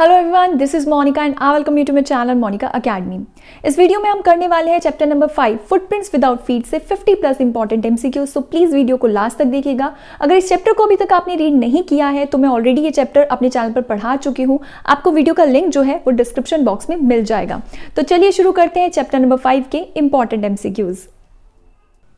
Hello everyone this is Monika and I welcome you to my channel Monika academy इस video में हम करने वाले हैं chapter number five footprints without feet से 50 plus important MCQ so please video को last तक देखिएगा अगर इस चैप्टर को अभी तक आपने रीड नहीं किया है तो मैं ऑलरेडी ये चैप्टर अपने चैनल पर पढ़ा चुकी हूँ आपको वीडियो का लिंक जो है वो डिस्क्रिप्शन बॉक्स में मिल जाएगा तो चलिए शुरू करते हैं चैप्टर नंबर फाइव के important MCQs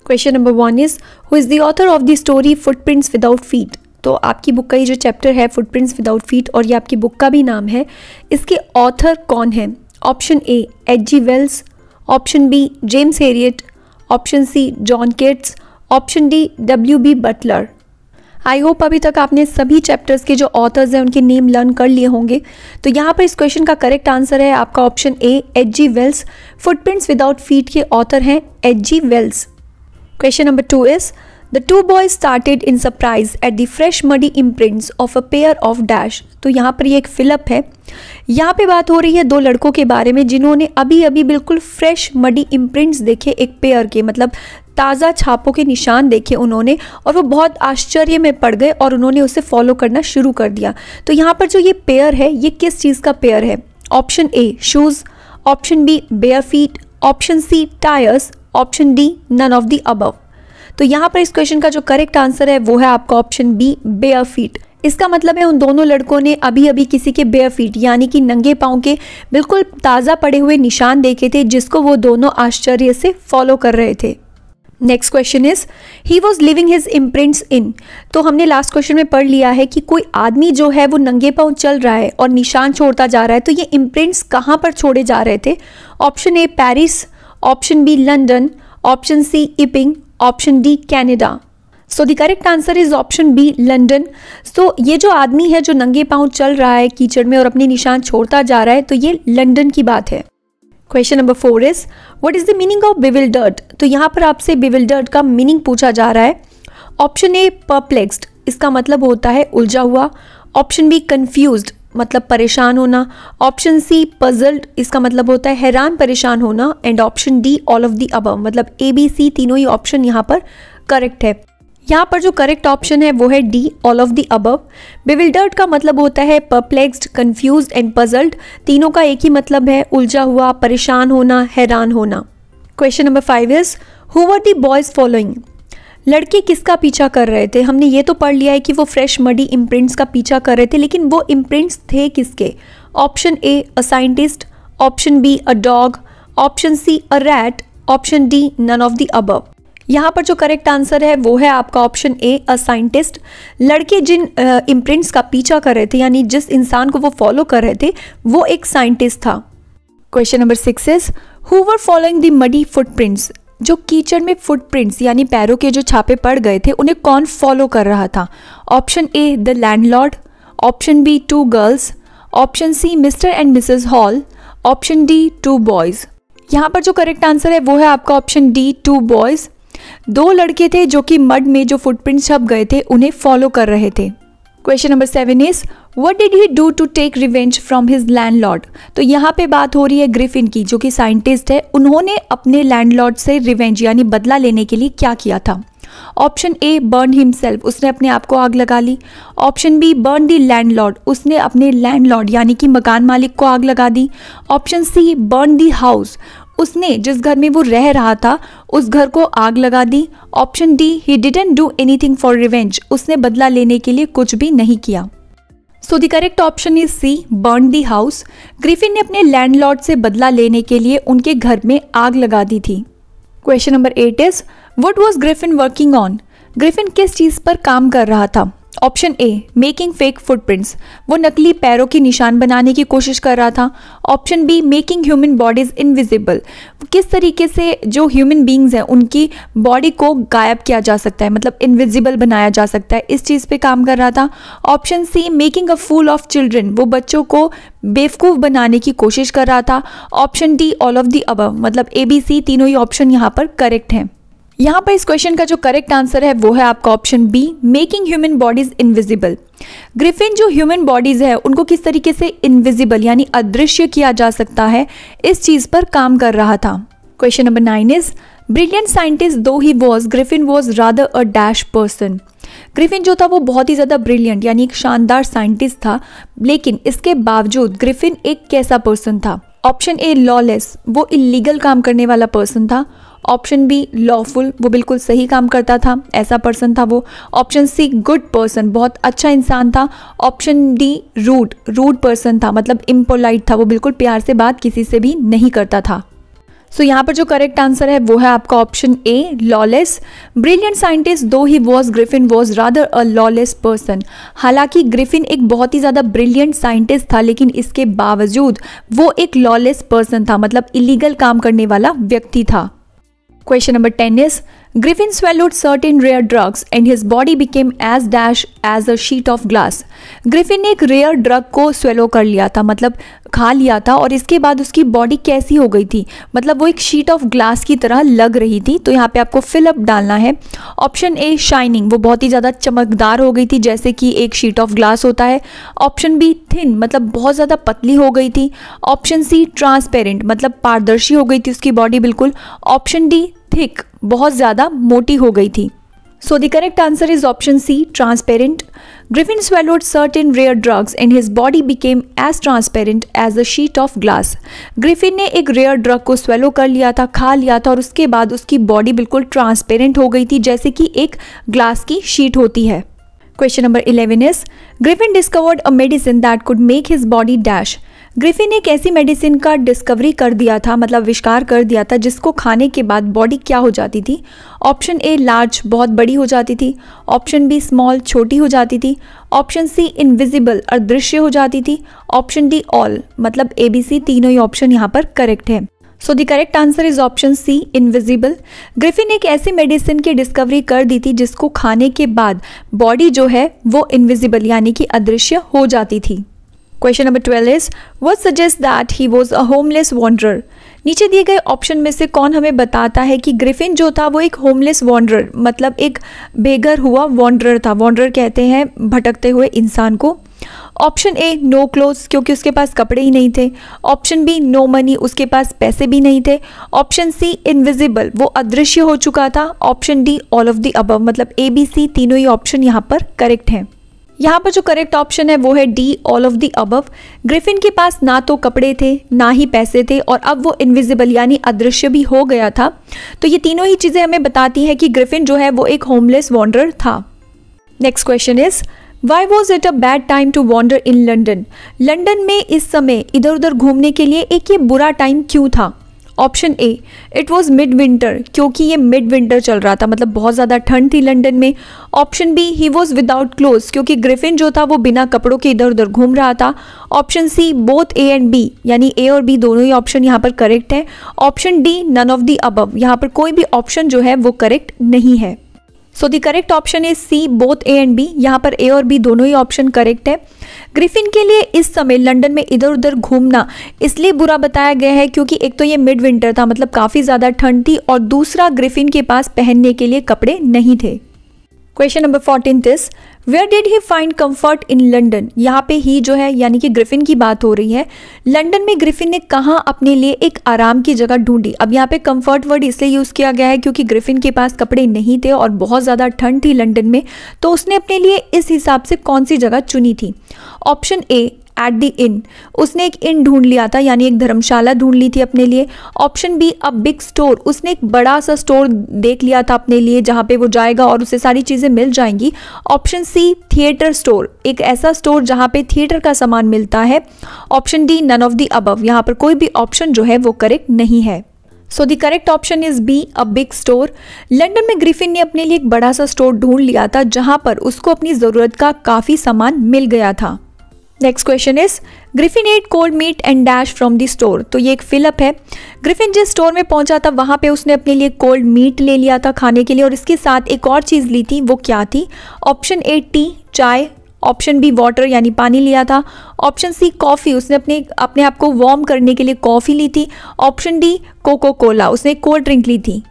question number one is who is the author of the story footprints without feet तो आपकी बुक का ये जो चैप्टर है फुटप्रिंट्स विदाउट फीट और ये आपकी बुक का भी नाम है इसके ऑथर कौन है option A H G Wells option B James Herriot option C John Keats option D W B Butler I hope अभी तक आपने सभी चैप्टर्स के जो ऑथर्स हैं उनके नेम लर्न कर लिए होंगे तो यहाँ पर इस क्वेश्चन का करेक्ट आंसर है आपका option A H G Wells footprints without feet के ऑथर हैं H G Wells question number two is the two boys started in surprise at the fresh muddy imprints of a pair of dash तो यहाँ पर ये एक fill up है यहाँ पे बात हो रही है दो लड़कों के बारे में जिन्होंने अभी अभी बिल्कुल फ्रेश मडी इम्प्रिंट्स देखे एक पेयर के मतलब ताज़ा छापों के निशान देखे उन्होंने और वो बहुत आश्चर्य में पड़ गए और उन्होंने उसे फॉलो करना शुरू कर दिया तो यहाँ पर जो ये पेयर है ये किस चीज़ का पेयर है option A shoes option B bare feet option C tyres option D none of the above तो यहाँ पर इस क्वेश्चन का जो करेक्ट आंसर है वो है आपका ऑप्शन बी बेयर फीट इसका मतलब है उन दोनों लड़कों ने अभी अभी किसी के बेयर फीट यानी कि नंगे पाँव के बिल्कुल ताज़ा पड़े हुए निशान देखे थे जिसको वो दोनों आश्चर्य से फॉलो कर रहे थे next question is he was leaving his imprints in तो हमने लास्ट क्वेश्चन में पढ़ लिया है कि कोई आदमी जो है वो नंगे पाँव चल रहा है और निशान छोड़ता जा रहा है तो ये इम्प्रिंट्स कहाँ पर छोड़े जा रहे थे option A Paris option B London option C Epping option D Canada so the correct answer is option B London so ये जो आदमी है जो नंगे पांव चल रहा है कीचड़ में और अपने निशान छोड़ता जा रहा है तो ये लंडन की बात है question number four is what is the meaning of dirt तो यहाँ पर आपसे डर्ट का मीनिंग पूछा जा रहा है ऑप्शन ए परप्लेक्सड इसका मतलब होता है उलझा हुआ ऑप्शन बी कन्फ्यूज मतलब परेशान होना ऑप्शन सी पजल्ड इसका मतलब होता है हैरान परेशान होना and option D all of the above मतलब ए बी सी तीनों ही ऑप्शन यहाँ पर करेक्ट है यहाँ पर जो करेक्ट ऑप्शन है वो है D all of the above bewildered का मतलब होता है परप्लेक्सड कन्फ्यूज एंड पजल्ड तीनों का एक ही मतलब है उलझा हुआ परेशान होना हैरान होना question number five is who are the boys following लड़के किसका पीछा कर रहे थे हमने ये तो पढ़ लिया है कि वो फ्रेश मडी इम्प्रिंट्स का पीछा कर रहे थे लेकिन वो इम्प्रिंट्स थे किसके option A a scientist option B a dog option C a rat option D none of the above यहाँ पर जो करेक्ट आंसर है वो है आपका ऑप्शन ए अ साइंटिस्ट लड़के जिन इम्प्रिंट्स का पीछा कर रहे थे यानी जिस इंसान को वो फॉलो कर रहे थे वो एक साइंटिस्ट था question number six is who were following the muddy footprints जो कीचड़ में फुटप्रिंट्स यानी पैरों के जो छापे पड़ गए थे उन्हें कौन फॉलो कर रहा था option A the landlord option B two girls option C Mr and Mrs Hall option D two boys यहाँ पर जो करेक्ट आंसर है वो है आपका ऑप्शन डी टू बॉयज़ दो लड़के थे जो कि मड में जो फुटप्रिंट छप गए थे उन्हें फॉलो कर रहे थे question number seven is what did he do to take revenge from his landlord तो यहाँ पे बात हो रही है ग्रिफिन की जो कि साइंटिस्ट है उन्होंने अपने लैंडलॉर्ड से रिवेंज यानी बदला लेने के लिए क्या किया था ऑप्शन ए बर्न हिमसेल्फ उसने अपने आप को आग लगा ली option B burn the landlord उसने अपने लैंडलॉर्ड यानी कि मकान मालिक को आग लगा दी option C burn the house उसने जिस घर में वो रह रहा था उस घर को आग लगा दी option D he didn't do anything for revenge उसने बदला लेने के लिए कुछ भी नहीं किया so the correct option is C burn the house Griffin ने अपने लैंडलॉर्ड से बदला लेने के लिए उनके घर में आग लगा दी थी question number eight is what was Griffin working on Griffin किस चीज़ पर काम कर रहा था option A making fake footprints वो नकली पैरों के निशान बनाने की कोशिश कर रहा था option B making human bodies invisible किस तरीके से जो ह्यूमन बींग्स हैं उनकी बॉडी को गायब किया जा सकता है मतलब इनविजिबल बनाया जा सकता है इस चीज़ पे काम कर रहा था option C making a fool of children वो बच्चों को बेवकूफ़ बनाने की कोशिश कर रहा था option D all of the above मतलब ए बी सी तीनों ही ऑप्शन यहाँ पर करेक्ट हैं यहाँ पर इस क्वेश्चन का जो करेक्ट आंसर है वो है आपका option B making human bodies invisible Griffin जो ह्यूमन बॉडीज है उनको किस तरीके से इनविजिबल यानी अदृश्य किया जा सकता है इस चीज़ पर काम कर रहा था question number nine is brilliant scientist though he was Griffin was rather a dash person Griffin जो था वो बहुत ही ज़्यादा ब्रिलियंट यानी एक शानदार साइंटिस्ट था लेकिन इसके बावजूद ग्रिफिन एक कैसा पर्सन था ऑप्शन ए लॉलेस वो इलीगल काम करने वाला पर्सन था ऑप्शन बी लॉफुल वो बिल्कुल सही काम करता था ऐसा पर्सन था वो ऑप्शन सी गुड पर्सन बहुत अच्छा इंसान था option D rude rude person था मतलब इम्पोलाइट था वो बिल्कुल प्यार से बात किसी से भी नहीं करता था सो so, यहाँ पर जो करेक्ट आंसर है वो है आपका option A lawless brilliant scientist though he was Griffin was rather a lawless person हालांकि ग्रिफिन एक बहुत ही ज़्यादा ब्रिलियंट साइंटिस्ट था लेकिन इसके बावजूद वो एक लॉलेस पर्सन था मतलब इलीगल काम करने वाला व्यक्ति था Question number 10 is Griffin swallowed certain rare drugs and his body became as dash as a sheet of glass. Griffin ने एक रेयर ड्रग को स्वेलो कर लिया था मतलब खा लिया था और इसके बाद उसकी बॉडी कैसी हो गई थी मतलब वो एक शीट ऑफ ग्लास की तरह लग रही थी तो यहाँ पे आपको फिलअप डालना है ऑप्शन ए शाइनिंग वो बहुत ही ज़्यादा चमकदार हो गई थी जैसे कि एक शीट ऑफ ग्लास होता है ऑप्शन बी थिन मतलब बहुत ज़्यादा पतली हो गई थी ऑप्शन सी ट्रांसपेरेंट मतलब पारदर्शी हो गई थी उसकी बॉडी बिल्कुल ऑप्शन डी थिक बहुत ज़्यादा मोटी हो गई थी the correct answer is option C transparent transparent. Swallowed cert certain rare drugs and his body became as transparent as a sheet of glass Griffin ने एक रेयर ड्रग को स्वेलो कर लिया था खा लिया था और उसके बाद उसकी बॉडी बिल्कुल ट्रांसपेरेंट हो गई थी जैसे कि एक ग्लास की शीट होती है question number eleven is Griffin discovered a medicine that could make his body dash Griffin एक ऐसी मेडिसिन का डिस्कवरी कर दिया था मतलब आविष्कार कर दिया था जिसको खाने के बाद बॉडी क्या हो जाती थी ऑप्शन ए लार्ज बहुत बड़ी हो जाती थी ऑप्शन बी स्मॉल छोटी हो जाती थी ऑप्शन सी इनविजिबल अदृश्य हो जाती थी ऑप्शन डी ऑल मतलब ए बी सी तीनों ही ऑप्शन यहाँ पर करेक्ट है so the correct answer is option C invisible Griffin एक ऐसी मेडिसिन की डिस्कवरी कर दी थी जिसको खाने के बाद बॉडी जो है वो इनविजिबल यानी कि अदृश्य हो जाती थी question number twelve is what suggest that he was a homeless wanderer नीचे दिए गए ऑप्शन में से कौन हमें बताता है कि ग्रिफिन जो था वो एक होमलेस वॉन्ड्रर मतलब एक बेघर हुआ वॉन्ड्रर था वॉन्ड्रर कहते हैं भटकते हुए इंसान को ऑप्शन ए नो क्लोथ्स क्योंकि उसके पास कपड़े ही नहीं थे ऑप्शन बी नो मनी उसके पास पैसे भी नहीं थे ऑप्शन सी इनविजिबल वो अदृश्य हो चुका था option D all of the above मतलब ए बी सी तीनों ही ऑप्शन यहाँ पर करेक्ट हैं यहाँ पर जो करेक्ट ऑप्शन है वो है D all of the above Griffin के पास ना तो कपड़े थे ना ही पैसे थे और अब वो इनविजिबल यानी अदृश्य भी हो गया था तो ये तीनों ही चीज़ें हमें बताती हैं कि ग्रिफिन जो है वो एक होमलेस वॉन्डर था next question is why was it a bad time to wander in London London में इस समय इधर उधर घूमने के लिए एक ये बुरा टाइम क्यों था option A it was mid winter क्योंकि ये मिड विंटर चल रहा था मतलब बहुत ज़्यादा ठंड थी लंडन में option B he was without clothes क्योंकि ग्रिफिन जो था वो बिना कपड़ों के इधर उधर घूम रहा था option C both A and B यानी ए और बी दोनों ही ऑप्शन यहाँ पर करेक्ट है option D none of the above यहाँ पर कोई भी ऑप्शन जो है वो करेक्ट नहीं है so the correct option is C both A and B यहाँ पर ए और बी दोनों ही ऑप्शन करेक्ट है ग्रिफिन के लिए इस समय लंदन में इधर उधर घूमना इसलिए बुरा बताया गया है क्योंकि एक तो ये मिड विंटर था मतलब काफ़ी ज़्यादा ठंड थी और दूसरा ग्रिफिन के पास पहनने के लिए कपड़े नहीं थे question number fourteen is where did he find comfort in London यहाँ पे ही जो है यानी कि ग्रिफिन की बात हो रही है लंडन में ग्रिफिन ने कहाँ अपने लिए एक आराम की जगह ढूंढी अब यहाँ पे कम्फर्ट वर्ड इसलिए यूज़ किया गया है क्योंकि ग्रिफिन के पास कपड़े नहीं थे और बहुत ज़्यादा ठंड थी लंडन में तो उसने अपने लिए इस हिसाब से कौन सी जगह चुनी थी option A at the inn उसने एक इन ढूंढ लिया था यानी एक धर्मशाला ढूंढ ली थी अपने लिए option B a big store उसने एक बड़ा सा स्टोर देख लिया था अपने लिए जहाँ पे वो जाएगा और उसे सारी चीज़ें मिल जाएंगी ऑप्शन सी थिएटर स्टोर एक ऐसा स्टोर जहाँ पे थिएटर का सामान मिलता है option D none of the above यहाँ पर कोई भी ऑप्शन जो है वो करेक्ट नहीं है so the correct option is B a big store London में ग्रिफिन ने अपने लिए एक बड़ा सा स्टोर ढूंढ लिया था जहां पर उसको अपनी ज़रूरत का काफ़ी सामान मिल गया था next question is Griffin ate cold meat and dash from the store तो ये एक फिलअप है ग्रिफिन जिस स्टोर में पहुंचा था वहाँ पे उसने अपने लिए कोल्ड मीट ले लिया था खाने के लिए और इसके साथ एक और चीज़ ली थी वो क्या थी ऑप्शन ए टी चाय ऑप्शन बी वाटर यानी पानी लिया था ऑप्शन सी कॉफ़ी उसने अपने अपने आप को वार्म करने के लिए कॉफ़ी ली थी ऑप्शन डी कोको कोला उसने कोल्ड ड्रिंक ली थी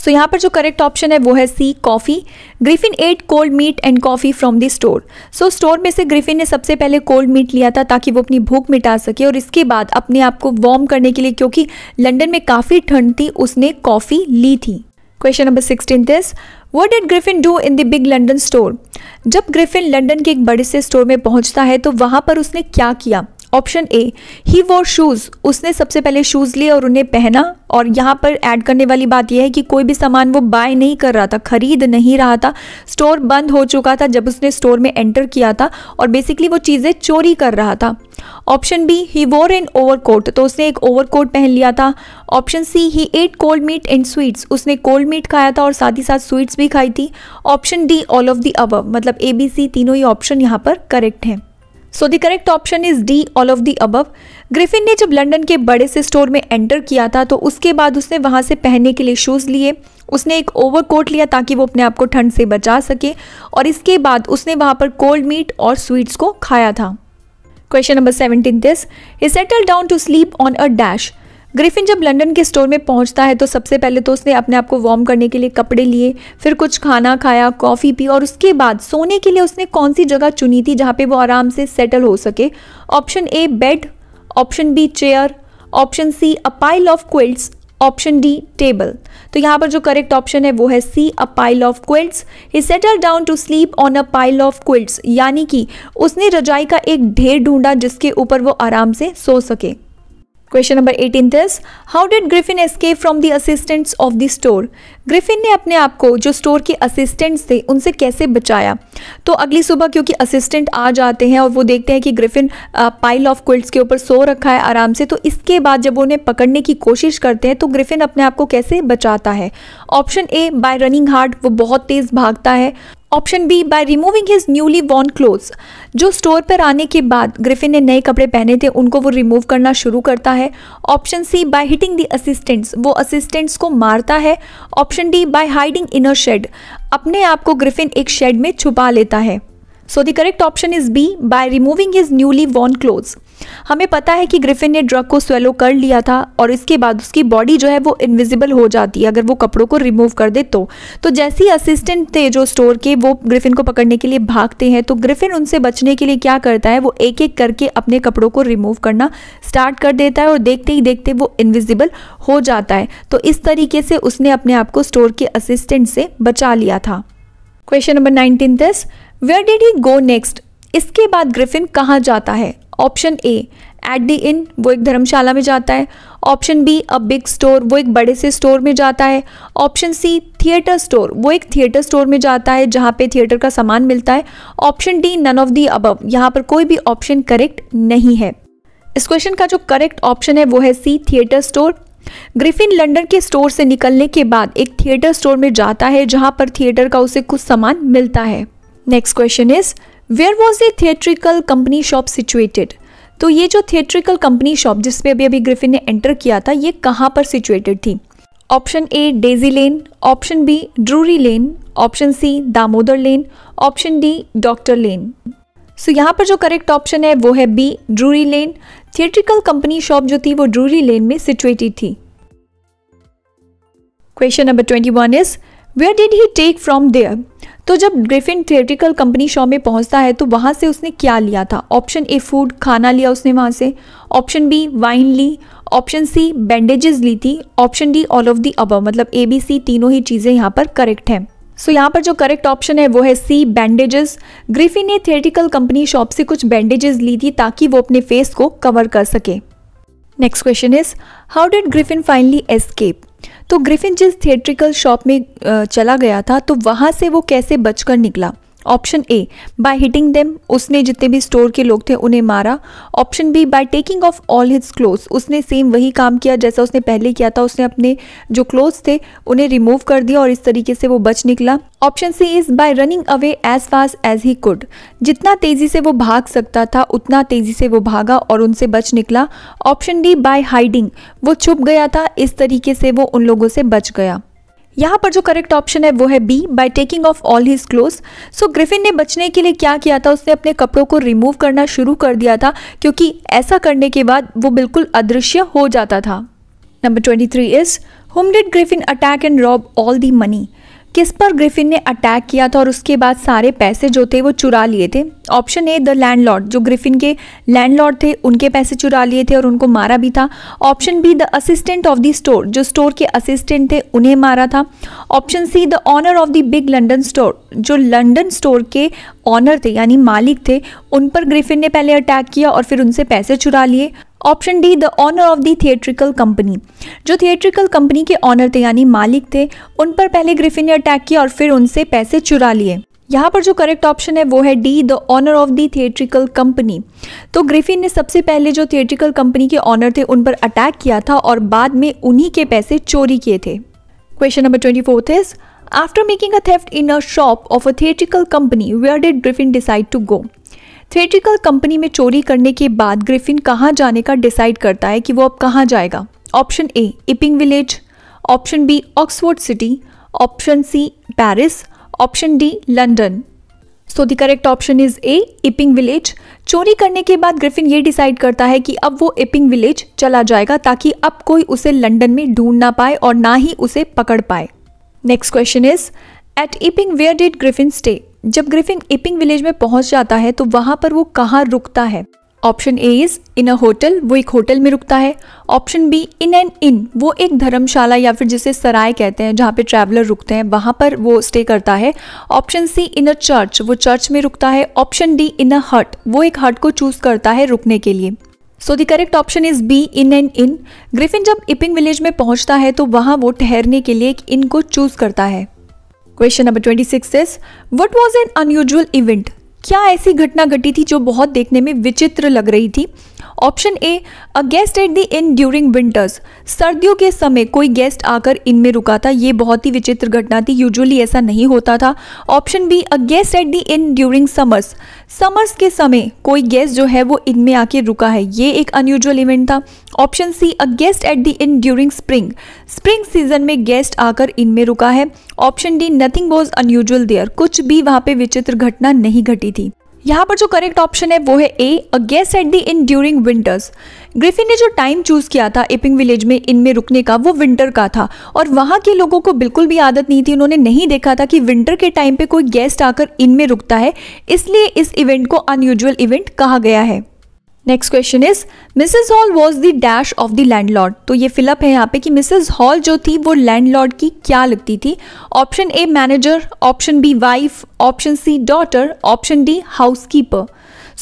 सो so, यहाँ पर जो करेक्ट ऑप्शन है वो है C coffee Griffin ate cold meat and coffee from the store so store में से ग्रिफिन ने सबसे पहले कोल्ड मीट लिया था ताकि वो अपनी भूख मिटा सके और इसके बाद अपने आप को वार्म करने के लिए क्योंकि लंदन में काफ़ी ठंड थी उसने कॉफ़ी ली थी question number sixteen this what did Griffin do in the big London store जब ग्रिफिन लंडन के एक बड़े से स्टोर में पहुंचता है तो वहां पर उसने क्या किया option A he wore shoes उसने सबसे पहले शूज़ लिए और उन्हें पहना और यहाँ पर ऐड करने वाली बात यह है कि कोई भी सामान वो बाय नहीं कर रहा था खरीद नहीं रहा था स्टोर बंद हो चुका था जब उसने स्टोर में एंटर किया था और बेसिकली वो चीज़ें चोरी कर रहा था ऑप्शन बी ही वोर एन ओवर तो उसने एक ओवर पहन लिया था option C he ate cold meat and sweets उसने कोल्ड मीट खाया था और साथ ही साथ स्वीट्स भी खाई थी option D all of the above मतलब ए बी सी तीनों ही ऑप्शन यहाँ पर करेक्ट हैं so the correct option is D all of the above Griffin ने जब लंदन के बड़े से स्टोर में एंटर किया था तो उसके बाद उसने वहाँ से पहनने के लिए शूज़ लिए उसने एक ओवरकोट लिया ताकि वो अपने आप को ठंड से बचा सके और इसके बाद उसने वहाँ पर कोल्ड मीट और स्वीट्स को खाया था question number seventeen this he settle down to sleep on a dash Griffin जब लंदन के स्टोर में पहुंचता है तो सबसे पहले तो उसने अपने आप को वार्म करने के लिए कपड़े लिए फिर कुछ खाना खाया कॉफ़ी पी और उसके बाद सोने के लिए उसने कौन सी जगह चुनी थी जहाँ पे वो आराम से सेटल हो सके option A bed option B chair option C a pile of quilts option D table तो यहाँ पर जो करेक्ट ऑप्शन है वो है C a pile of quilts he settle down to sleep on a pile of quilts यानी कि उसने रजाई का एक ढेर ढूंढा जिसके ऊपर वो आराम से सो सके question number eighteen this how did Griffin escape from the assistants of the store Griffin ने अपने आप को जो स्टोर के असिस्टेंट्स थे उनसे कैसे बचाया तो अगली सुबह क्योंकि असिस्टेंट आ जाते हैं और वो देखते हैं कि ग्रिफिन पाइल ऑफ क्विल्ट्स के ऊपर सो रखा है आराम से तो इसके बाद जब उन्हें पकड़ने की कोशिश करते हैं तो ग्रिफिन अपने आप को कैसे बचाता है option A by running hard वो बहुत तेज़ भागता है option B by removing his newly worn clothes जो स्टोर पर आने के बाद ग्रिफिन ने नए कपड़े पहने थे उनको वो रिमूव करना शुरू करता है option C by hitting the assistants वो असिस्टेंट्स को मारता है option D by hiding inner shed अपने आप को ग्रिफिन एक शेड में छुपा लेता है so the correct option is B by removing his newly worn cloth हमें पता है कि ग्रिफिन ने ड्रग को स्वेलो कर लिया था और इसके बाद उसकी बॉडी जो है वो इनविजिबल हो जाती है अगर वो कपड़ों को रिमूव कर दे तो तो जैसे ही असिस्टेंट थे जो स्टोर के वो ग्रिफिन को पकड़ने के लिए भागते हैं तो ग्रिफिन उनसे बचने के लिए क्या करता है वो एक एक करके अपने कपड़ों को रिमूव करना स्टार्ट कर देता है और देखते ही देखते वो इनविजिबल हो जाता है तो इस तरीके से उसने अपने आप को स्टोर के असिस्टेंट से बचा लिया था question number nineteen this where did he go next इसके बाद ग्रिफिन कहाँ जाता है ऑप्शन ए एट दी इन वो एक धर्मशाला में जाता है option B a big store वो एक बड़े से स्टोर में जाता है ऑप्शन सी थिएटर स्टोर वो एक थिएटर स्टोर में जाता है जहाँ पे थिएटर का सामान मिलता है option D none of the above यहाँ पर कोई भी ऑप्शन करेक्ट नहीं है इस क्वेश्चन का जो करेक्ट ऑप्शन है वो है C theatre store Griffin London के स्टोर से निकलने के बाद एक थिएटर स्टोर में जाता है जहाँ पर थिएटर का उसे कुछ सामान मिलता है next question is where was a theatrical company shop situated तो ये जो थिएट्रिकल कंपनी शॉप जिसमें अभी अभी ग्रिफिन ने एंटर किया था ये कहाँ पर सिचुएटेड थी option A Daisy Lane option B Drury Lane option C Damodar lane option D doctor lane so यहाँ पर जो करेक्ट ऑप्शन है वो है B Drury Lane theatrical company shop जो थी वो ड्रूरी लेन में सिचुएटेड थी question number twenty one is where did he take from there तो जब ग्रिफिन थिएटिकल कंपनी शो में पहुंचता है तो वहां से उसने क्या लिया था ऑप्शन ए फूड खाना लिया उसने वहां से ऑप्शन बी वाइन ली ऑप्शन सी बैंडेजेस ली थी option D all of the above मतलब ए बी सी तीनों ही चीज़ें यहाँ पर करेक्ट हैं सो so, यहाँ पर जो करेक्ट ऑप्शन है वो है सी बैंडेजेस ग्रिफिन ने थिएटिकल कंपनी शॉप से कुछ बैंडेजेस ली थी ताकि वो अपने फेस को कवर कर सके next question is how did Griffin finally escape तो ग्रिफिन जिस थिएट्रिकल शॉप में चला गया था तो वहाँ से वो कैसे बचकर निकला option A by hitting them उसने जितने भी स्टोर के लोग थे उन्हें मारा option B by taking off all his cloth उसने सेम वही काम किया जैसा उसने पहले किया था उसने अपने जो क्लोथ थे उन्हें रिमूव कर दिया और इस तरीके से वो बच निकला option C is by running away as fast as he could जितना तेजी से वो भाग सकता था उतना तेजी से वो भागा और उनसे बच निकला ऑप्शन डी बाय हाइडिंग वो छुप गया था इस तरीके से वो उन लोगों से बच गया यहाँ पर जो करेक्ट ऑप्शन है वो है B by taking off all his cloth so Griffin ने बचने के लिए क्या किया था उसने अपने कपड़ों को रिमूव करना शुरू कर दिया था क्योंकि ऐसा करने के बाद वो बिल्कुल अदृश्य हो जाता था number twenty three is whom did Griffin attack and rob all the money किस पर ग्रिफिन ने अटैक किया था और उसके बाद सारे पैसे जो थे वो चुरा लिए थे ऑप्शन ए द लैंडलॉर्ड जो ग्रिफिन के लैंडलॉर्ड थे उनके पैसे चुरा लिए थे और उनको मारा भी था option B the assistant of the store जो स्टोर के असिस्टेंट थे उन्हें मारा था option C the owner of the big London store जो लंडन स्टोर के ऑनर थे यानी मालिक थे उन पर ग्रिफिन ने पहले अटैक किया और फिर उनसे पैसे चुरा लिए option D the owner of the theatrical company जो थिएट्रिकल कंपनी के ऑनर थे यानी मालिक थे उन पर पहले ग्रिफिन ने अटैक किया और फिर उनसे पैसे चुरा लिए यहाँ पर जो करेक्ट ऑप्शन है वो है D the owner of the theatrical company तो ग्रिफिन ने सबसे पहले जो थिएट्रिकल कंपनी के ऑनर थे उन पर अटैक किया था और बाद में उन्हीं के पैसे चोरी किए थे question number twenty fourth is after making a theft in a shop of a theatrical company where did Griffin decide to go theatrical company में चोरी करने के बाद ग्रिफिन कहाँ जाने का डिसाइड करता है कि वो अब कहाँ जाएगा option A Iping village option B Oxford city option C Paris option D London so the correct option is A Iping village चोरी करने के बाद ग्रिफिन ये डिसाइड करता है कि अब वो इपिंग विलेज चला जाएगा ताकि अब कोई उसे लंडन में ढूंढ ना पाए और ना ही उसे पकड़ पाए next question is at Iping where did Griffin stay जब ग्रिफिन इपिंग विलेज में पहुंच जाता है तो वहां पर वो कहाँ रुकता है option A is in a hotel वो एक होटल में रुकता है option B in an inn वो एक धर्मशाला या फिर जिसे सराय कहते हैं जहाँ पे ट्रैवलर रुकते हैं वहाँ पर वो स्टे करता है option C in a church वो चर्च में रुकता है ऑप्शन डी इन अ हट वो एक हट को चूज करता है रुकने के लिए so the correct option is B inn and in Griffin जब इपिंग विलेज में पहुंचता है तो वहाँ वो ठहरने के लिए एक इन को चूज करता है question number twenty six is what was an unusual event क्या ऐसी घटना घटी थी जो बहुत देखने में विचित्र लग रही थी option A a guest at the inn during winters सर्दियों के समय कोई गेस्ट आकर इनमें रुका था ये बहुत ही विचित्र घटना थी यूजुअली ऐसा नहीं होता था option B a guest at the inn during summers summers के समय कोई गेस्ट जो है वो इनमें आके रुका है ये एक अनयूजल इवेंट था option C a guest at the inn during spring spring season में गेस्ट आकर इनमें रुका है option D nothing was unusual there कुछ भी वहाँ पे विचित्र घटना नहीं घटी थी यहाँ पर जो करेक्ट ऑप्शन है वो है A a guest at the inn during winters Griffin ने जो टाइम चूज़ किया था एपिंग विलेज में इनमें रुकने का वो विंटर का था और वहाँ के लोगों को बिल्कुल भी आदत नहीं थी उन्होंने नहीं देखा था कि विंटर के टाइम पे कोई गेस्ट आकर इनमें रुकता है इसलिए इस इवेंट को अनयूजल इवेंट कहा गया है next question is Mrs Hall was the dash of the landlord तो ये फिलअप है यहाँ पे कि मिसेज हॉल जो थी वो लैंडलॉर्ड की क्या लगती थी option A manager option B wife option C daughter option D housekeeper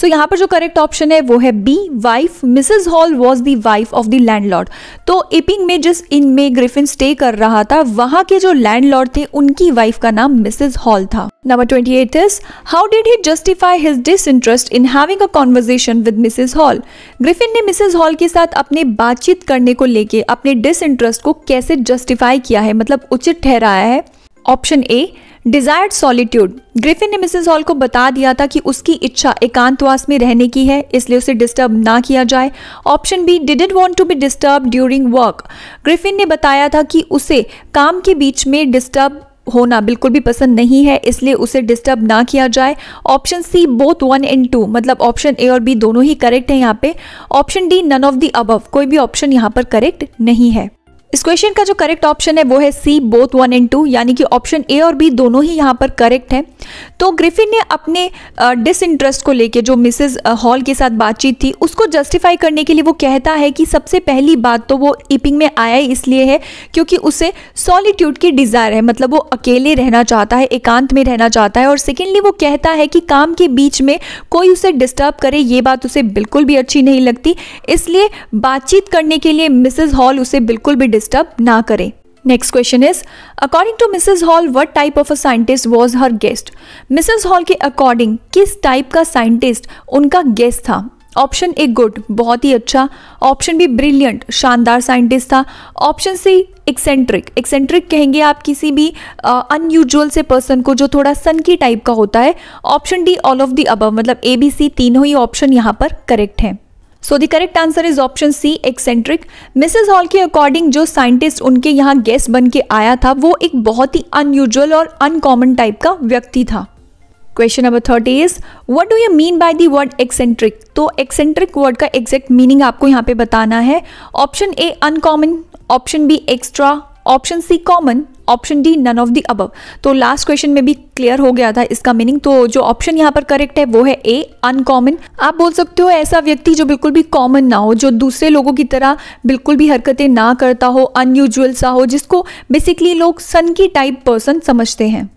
so so, यहाँ पर जो करेक्ट ऑप्शन है वो है B wife Mrs Hall was the wife of the landlord तो एपिंग में जिस इन में ग्रिफिन स्टे कर रहा था वहां के जो लैंडलॉर्ड थे उनकी वाइफ का नाम मिसेज हॉल था number twenty eight is how did he justify his disinterest in having a conversation with Mrs Hall Griffin ने मिसेज हॉल के साथ अपने बातचीत करने को लेके अपने डिस इंटरेस्ट को कैसे जस्टिफाई किया है मतलब उचित ठहराया है option A desired solitude Griffin ने मिसेस हॉल को बता दिया था कि उसकी इच्छा एकांतवास में रहने की है इसलिए उसे डिस्टर्ब ना किया जाए option B didn't want to be disturb during work Griffin ने बताया था कि उसे काम के बीच में डिस्टर्ब होना बिल्कुल भी पसंद नहीं है इसलिए उसे डिस्टर्ब ना किया जाए option C both one and two मतलब ऑप्शन ए और बी दोनों ही करेक्ट हैं यहाँ पे option D none of the above कोई भी ऑप्शन यहाँ पर करेक्ट नहीं है इस क्वेश्चन का जो करेक्ट ऑप्शन है वो है C both one and two यानी कि ऑप्शन ए और बी दोनों ही यहाँ पर करेक्ट हैं तो ग्रिफिन ने अपने डिस इंटरेस्ट को लेके जो मिसेस हॉल के साथ बातचीत थी उसको जस्टिफाई करने के लिए वो कहता है कि सबसे पहली बात तो वो ईपिंग में आया ही इसलिए है क्योंकि उसे सॉलीट्यूड की डिज़ायर है मतलब वो अकेले रहना चाहता है एकांत में रहना चाहता है और सेकेंडली वो कहता है कि काम के बीच में कोई उसे डिस्टर्ब करे ये बात उसे बिल्कुल भी अच्छी नहीं लगती इसलिए बातचीत करने के लिए मिसेज हॉल उसे बिल्कुल भी डिस्टर्ब ना करें next question is according to Mrs Hall what type of a scientist was her guest Mrs Hall के अकॉर्डिंग किस टाइप का साइंटिस्ट उनका गेस्ट था ऑप्शन ए गुड बहुत ही अच्छा ऑप्शन बी ब्रिलियंट शानदार साइंटिस्ट था ऑप्शन सी एक्सेंट्रिक एक्सेंट्रिक कहेंगे आप किसी भी अनयूजुअल uh, से पर्सन को जो थोड़ा सनकी टाइप का होता है option D all of the above मतलब ए बी सी तीनों ही ऑप्शन यहाँ पर करेक्ट हैं so the correct answer is option C eccentric Mrs Hall के अकॉर्डिंग जो साइंटिस्ट उनके यहाँ गेस्ट बन के आया था वो एक बहुत ही अनयूजल और अनकॉमन टाइप का व्यक्ति था question number thirty is what do you mean by the word eccentric तो एक्सेंट्रिक वर्ड का एग्जैक्ट मीनिंग आपको यहाँ पे बताना है option A uncommon option B extra option C common option D none of the above तो last question में भी क्लियर हो गया था इसका मीनिंग तो जो ऑप्शन यहाँ पर करेक्ट है वो है ए अनकॉमन आप बोल सकते हो ऐसा व्यक्ति जो बिल्कुल भी कॉमन ना हो जो दूसरे लोगों की तरह बिल्कुल भी हरकतें ना करता हो अनयूजल सा हो जिसको बेसिकली लोग सन की टाइप पर्सन समझते हैं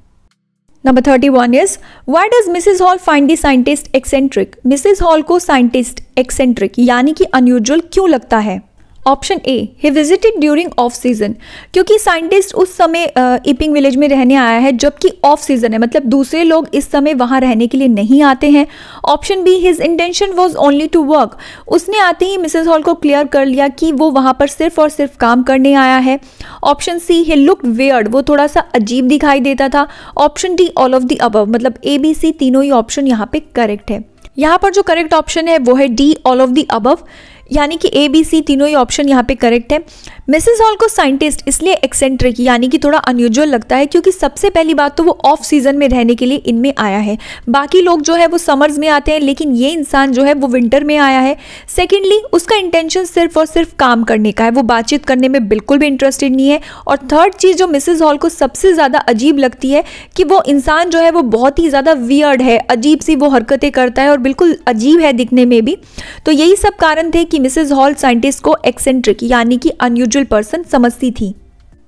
number thirty one is why does Mrs Hall find the scientist eccentric Mrs Hall को साइंटिस्ट एक्सेंट्रिक यानी कि अनयूजल क्यों लगता है option A he visited during off season क्योंकि साइंटिस्ट उस समय इपिंग विलेज में रहने आया है जबकि ऑफ सीजन है मतलब दूसरे लोग इस समय वहां रहने के लिए नहीं आते हैं option B his intention was only to work उसने आते ही मिसेज हॉल को क्लियर कर लिया कि वो वहां पर सिर्फ और सिर्फ काम करने आया है option C he look weird वो थोड़ा सा अजीब दिखाई देता था option D all of the above मतलब ए बी सी तीनों ही ऑप्शन यहाँ पे करेक्ट है यहाँ पर जो करेक्ट ऑप्शन है वो है D all of the above यानी कि ए बी सी तीनों ही ऑप्शन यहाँ पे करेक्ट है मिसेस हॉल को साइंटिस्ट इसलिए एक्सेंट्रिक यानी कि थोड़ा अनयूजल लगता है क्योंकि सबसे पहली बात तो वो ऑफ सीजन में रहने के लिए इनमें आया है बाकी लोग जो है वो समर्स में आते हैं लेकिन ये इंसान जो है वो विंटर में आया है सेकेंडली उसका इंटेंशन सिर्फ और सिर्फ काम करने का है वो बातचीत करने में बिल्कुल भी इंटरेस्टेड नहीं है और थर्ड चीज़ जो मिसेज हॉल को सबसे ज़्यादा अजीब लगती है कि वो इंसान जो है वो बहुत ही ज़्यादा वियर्ड है अजीब सी वो हरकतें करता है और बिल्कुल अजीब है दिखने में भी तो यही सब कारण थे कि मिसेज हॉल साइंटिस्ट को एक्सेंट्रिक यानी कि अनयूजल पर्सन समझती थी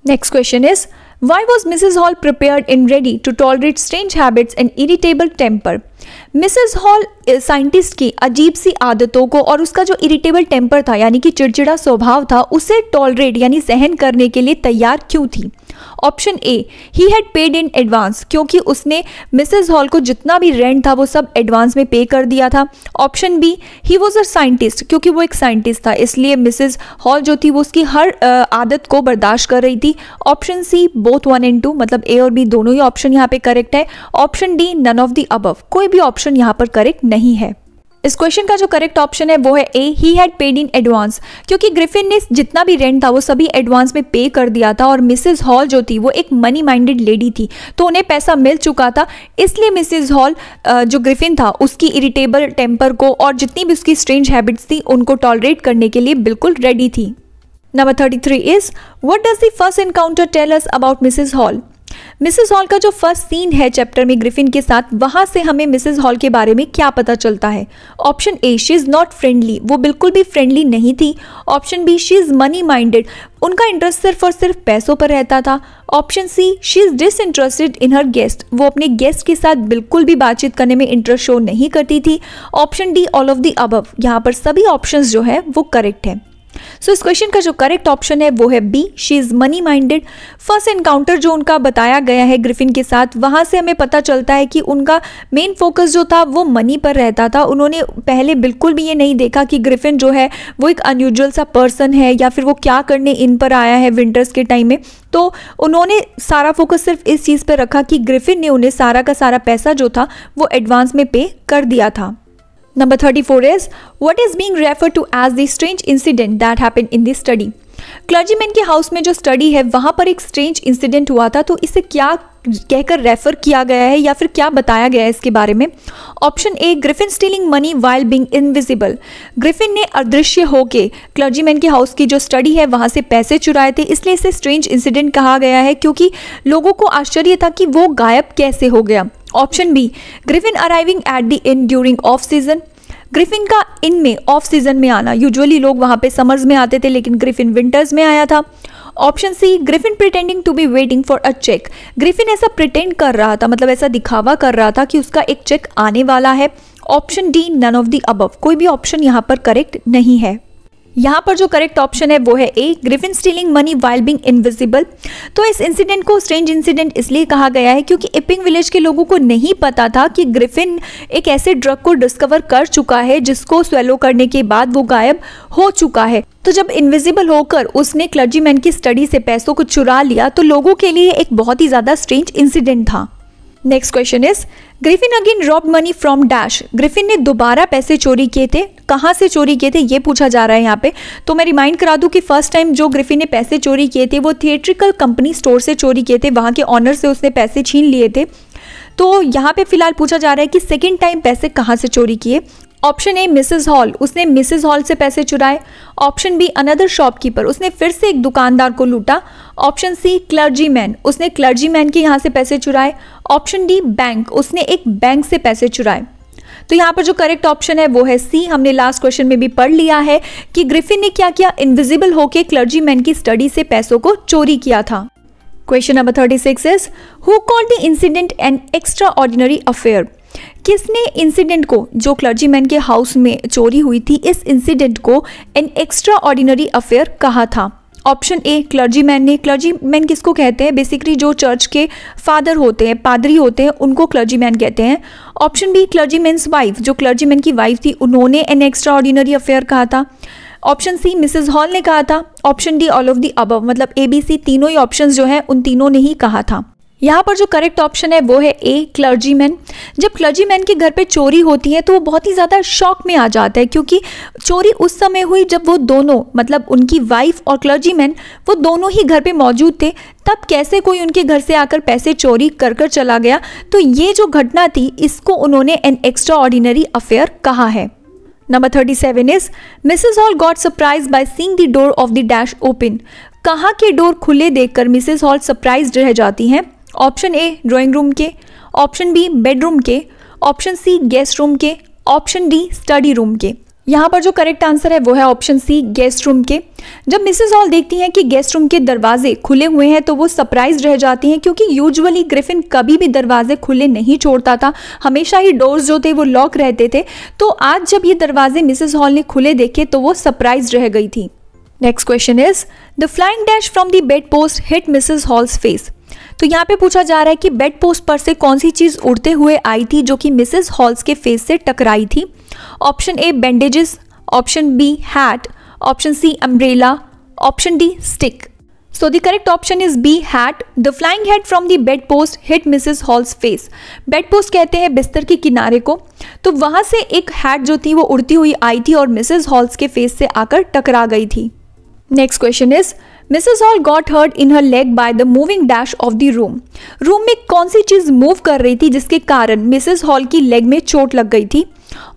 next question is why was Mrs. Hall prepare and ready to tolerate strange habits and irritable temper Mrs Hall scientist की अजीब सी आदतों को और उसका जो इरिटेबल टेम्पर था यानी कि चिड़चिड़ा स्वभाव था उसे टॉलरेट यानी सहन करने के लिए तैयार क्यों थी option A he had paid in advance क्योंकि उसने मिसेज हॉल को जितना भी रेंट था वो सब एडवांस में पे कर दिया था option B he was a scientist क्योंकि वो एक साइंटिस्ट था इसलिए मिसेज हॉल जो थी वो उसकी हर आदत को बर्दाश्त कर रही थी option C both one and two मतलब ए और बी दोनों ही ऑप्शन यहाँ पे करेक्ट है option D none of the above कोई भी ऑप्शन यहाँ पर करेक्ट नहीं है इस क्वेश्चन का जो करेक्ट ऑप्शन है वो है A he had paid in advance क्योंकि ग्रिफिन ने जितना भी रेंट था वो सभी एडवांस में पे कर दिया था और मिसेस हॉल जो थी वो एक मनी माइंडेड लेडी थी तो उन्हें पैसा मिल चुका था इसलिए मिसेस हॉल जो ग्रिफिन था उसकी इरिटेबल टेम्पर को और जितनी भी उसकी स्ट्रेंज हैबिट्स थी उनको टॉलरेट करने के लिए बिल्कुल रेडी थी number thirty three is what does the first encounter tell us about Mrs Hall Mrs Hall का जो फर्स्ट सीन है चैप्टर में ग्रिफिन के साथ वहां से हमें मिसेस हॉल के बारे में क्या पता चलता है option A she is not friendly वो बिल्कुल भी फ्रेंडली नहीं थी option B she is money minded उनका इंटरेस्ट सिर्फ और सिर्फ पैसों पर रहता था option C she is disinterested in her guest वो अपने गेस्ट के साथ बिल्कुल भी बातचीत करने में इंटरेस्ट शो नहीं करती थी option D all of the above यहाँ पर सभी ऑप्शन जो है वो करेक्ट है सो so, इस क्वेश्चन का जो करेक्ट ऑप्शन है वो है B she is money minded first encounter जो उनका बताया गया है ग्रिफिन के साथ वहां से हमें पता चलता है कि उनका मेन फोकस जो था वो मनी पर रहता था उन्होंने पहले बिल्कुल भी ये नहीं देखा कि ग्रिफिन जो है वो एक अनयूजल सा पर्सन है या फिर वो क्या करने इन पर आया है विंटर्स के टाइम में तो उन्होंने सारा फोकस सिर्फ इस चीज़ पर रखा कि ग्रिफिन ने उन्हें सारा का सारा पैसा जो था वो एडवांस में पे कर दिया था Number 34 is what is being referred to as the strange incident that happened in this study. Clergyman के हाउस में जो स्टडी है वहां पर एक स्ट्रेंज इंसिडेंट हुआ था तो इसे क्या कहकर रेफर किया गया है या फिर क्या बताया गया है इसके बारे में option A Griffin stealing money while being invisible Griffin ने अदृश्य होकर क्लर्जीमैन के हाउस की जो स्टडी है वहां से पैसे चुराए थे इसलिए इसे स्ट्रेंज इंसिडेंट कहा गया है क्योंकि लोगों को आश्चर्य था कि वो गायब कैसे हो गया option B Griffin arriving at the inn during off season Griffin का इन में ऑफ सीजन में आना यूजुअली लोग वहां पे समर्स में आते थे लेकिन ग्रिफिन विंटर्स में आया था option C Griffin pretending to be waiting for a cheque Griffin ऐसा प्रिटेंड कर रहा था मतलब ऐसा दिखावा कर रहा था कि उसका एक चेक आने वाला है option D none of the above कोई भी ऑप्शन यहाँ पर करेक्ट नहीं है यहाँ पर जो करेक्ट ऑप्शन है वो है A Griffin stealing money while being invisible तो इस इंसिडेंट को स्ट्रेंज इंसिडेंट इसलिए कहा गया है क्योंकि इपिंग विलेज के लोगों को नहीं पता था कि ग्रिफिन एक ऐसे ड्रग को डिस्कवर कर चुका है जिसको स्वेलो करने के बाद वो गायब हो चुका है तो जब इनविजिबल होकर उसने क्लर्जीमैन की स्टडी से पैसों को चुरा लिया तो लोगों के लिए एक बहुत ही ज़्यादा स्ट्रेंज इंसिडेंट था next question is Griffin again rob money from dash Griffin ने दोबारा पैसे चोरी किए थे कहाँ से चोरी किए थे ये पूछा जा रहा है यहाँ पे तो मैं रिमाइंड करा दूँ कि फर्स्ट टाइम जो ग्रिफिन ने पैसे चोरी किए थे वो थिएट्रिकल कंपनी स्टोर से चोरी किए थे वहाँ के ऑनर से उसने पैसे छीन लिए थे तो यहाँ पे फिलहाल पूछा जा रहा है कि सेकेंड टाइम पैसे कहाँ से चोरी किए ऑप्शन ए मिसेज हॉल उसने मिसेज हॉल से पैसे चुराए ऑप्शन बी अनदर शॉपकीपर उसने फिर से एक दुकानदार को लूटा ऑप्शन सी क्लर्जी मैन उसने क्लर्जी मैन के यहाँ से पैसे चुराए ऑप्शन डी बैंक उसने एक बैंक से पैसे चुराए तो यहाँ पर जो करेक्ट ऑप्शन है वो है सी हमने लास्ट क्वेश्चन में भी पढ़ लिया है कि ग्रिफिन ने क्या किया इनविजिबल होकर क्लर्जी मैन की स्टडी से पैसों को चोरी किया था question number thirty six is who call the incident an extraordinary affair किसने इंसिडेंट को जो क्लर्जीमैन के हाउस में चोरी हुई थी इस इंसिडेंट को एन एक्स्ट्रा ऑर्डिनरी अफेयर कहा था ऑप्शन ए क्लर्जीमैन ने क्लर्जीमैन किसको कहते हैं बेसिकली जो चर्च के फादर होते हैं पादरी होते हैं उनको क्लर्जीमैन कहते हैं ऑप्शन बी क्लर्जीमैन्स वाइफ जो क्लर्जीमैन की वाइफ थी उन्होंने एन एक्स्ट्रा ऑर्डिनरी अफेयर कहा था ऑप्शन सी मिसेज हॉल ने कहा था option D all of the above मतलब ए बी सी तीनों ही ऑप्शन जो है उन तीनों ने ही कहा था यहाँ पर जो करेक्ट ऑप्शन है वो है ए मैन जब मैन के घर पे चोरी होती है तो वो बहुत ही ज़्यादा शॉक में आ जाता है क्योंकि चोरी उस समय हुई जब वो दोनों मतलब उनकी वाइफ और मैन वो दोनों ही घर पे मौजूद थे तब कैसे कोई उनके घर से आकर पैसे चोरी कर कर चला गया तो ये जो घटना थी इसको उन्होंने एन एक्स्ट्रा ऑर्डिनरी अफेयर कहा है number thirty seven is Mrs Hall got surprise by seeing the door of the dash open कहाँ के डोर खुले देखकर मिसेज हॉल सरप्राइज रह जाती हैं ऑप्शन ए ड्राइंग रूम के ऑप्शन बी बेडरूम के ऑप्शन सी गेस्ट रूम के ऑप्शन डी स्टडी रूम के यहाँ पर जो करेक्ट आंसर है वो है ऑप्शन सी गेस्ट रूम के जब मिसेस ऑल देखती हैं कि गेस्ट रूम के दरवाजे खुले हुए हैं तो वो सरप्राइज रह जाती हैं क्योंकि यूजुअली ग्रिफिन कभी भी दरवाजे खुले नहीं छोड़ता था हमेशा ही डोर्स जो थे वो लॉक रहते थे तो आज जब ये दरवाजे मिसेज हॉल ने खुले देखे तो वो सरप्राइज रह गई थी next question is the flying dash from the bed post hit Mrs Hall's face तो यहाँ पे पूछा जा रहा है कि बेड पोस्ट पर से कौन सी चीज़ उड़ते हुए आई थी जो कि मिसेज हॉल्स के फेस से टकराई थी option A bandages option B hat option C umbrella option D stick correct option is B hat the flying head from the bed post hit Mrs Hall's face bed post कहते हैं बिस्तर के किनारे को तो वहां से एक हैट जो थी वो उड़ती हुई आई थी और मिसेज हॉल्स के फेस से आकर टकरा गई थी next question is Mrs Hall got hurt in her leg by the moving dash of the room room में कौन सी चीज़ मूव कर रही थी जिसके कारण मिसेस हॉल की लेग में चोट लग गई थी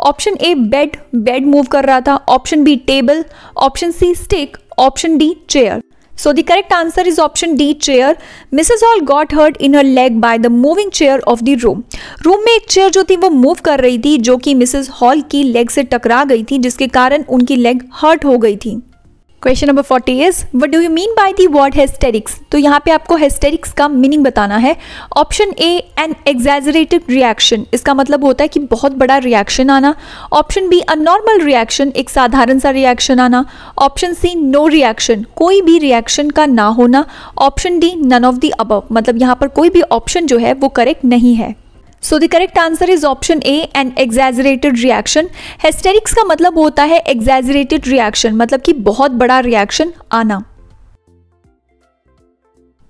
option A bed bed move कर रहा था option B table option C stick option D chair so the correct answer is option D chair Mrs. Hall got hurt in her leg by the moving chair of the room room में एक chair जो थी वो move कर रही थी जो कि मिसेस हॉल की लेग से टकरा गई थी जिसके कारण उनकी लेग हर्ट हो गई थी question number forty is what do you mean by the word hysterics तो यहाँ पे आपको हेस्टेरिक्स का मीनिंग बताना है option A an exaggerative reaction इसका मतलब होता है कि बहुत बड़ा रिएक्शन आना option B a normal reaction एक साधारण सा रिएक्शन आना ऑप्शन सी नो रिएक्शन कोई भी रिएक्शन का ना होना option D none of the above मतलब यहाँ पर कोई भी ऑप्शन जो है वो करेक्ट नहीं है so the correct answer is option A an exaggerated reaction hysterics का मतलब होता है एग्जैजरेटेड रिएक्शन मतलब कि बहुत बड़ा रिएक्शन आना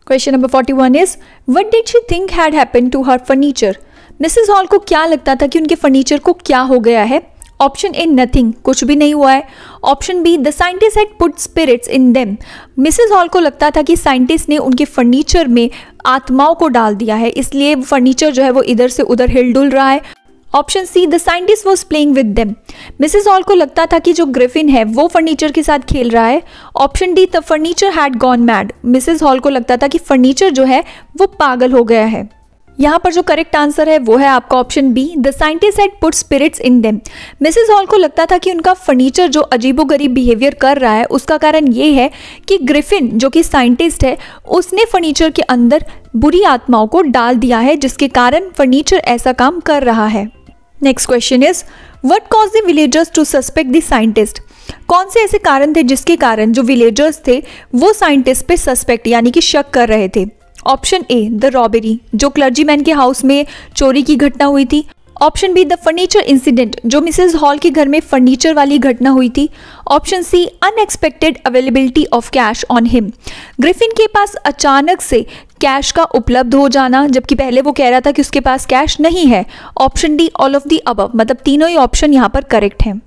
question number forty one is what did she think had happen to her furniture Mrs Hall को क्या लगता था कि उनके फर्नीचर को क्या हो गया है ऑप्शन ए नथिंग कुछ भी नहीं हुआ है option B the scientist had put spirits in them Mrs Hall को लगता था कि साइंटिस्ट ने उनके फर्नीचर में आत्माओं को डाल दिया है इसलिए फर्नीचर जो है वो इधर से उधर हिलडुल रहा है option C the scientist was playing with them Mrs Hall को लगता था कि जो ग्रिफिन है वो फर्नीचर के साथ खेल रहा है option D the furniture had gone mad Mrs Hall को लगता था कि फर्नीचर जो है वो पागल हो गया है यहाँ पर जो करेक्ट आंसर है वो है आपका option B the scientist had put spirits in them Mrs Hall को लगता था कि उनका फर्नीचर जो अजीबोगरीब बिहेवियर कर रहा है उसका कारण ये है कि ग्रिफिन जो कि साइंटिस्ट है उसने फर्नीचर के अंदर बुरी आत्माओं को डाल दिया है जिसके कारण फर्नीचर ऐसा काम कर रहा है next question is what cause the villagers to suspect the scientist कौन से ऐसे कारण थे जिसके कारण जो विलेजर्स थे वो साइंटिस्ट पे सस्पेक्ट यानी कि शक कर रहे थे ऑप्शन ए द रॉबेरी जो क्लर्जीमैन के हाउस में चोरी की घटना हुई थी option B the furniture incident जो मिसेज हॉल के घर में फर्नीचर वाली घटना हुई थी option C unexpected availability of cash on him Griffin के पास अचानक से कैश का उपलब्ध हो जाना जबकि पहले वो कह रहा था कि उसके पास कैश नहीं है option D all of the above मतलब तीनों ही ऑप्शन यहाँ पर करेक्ट हैं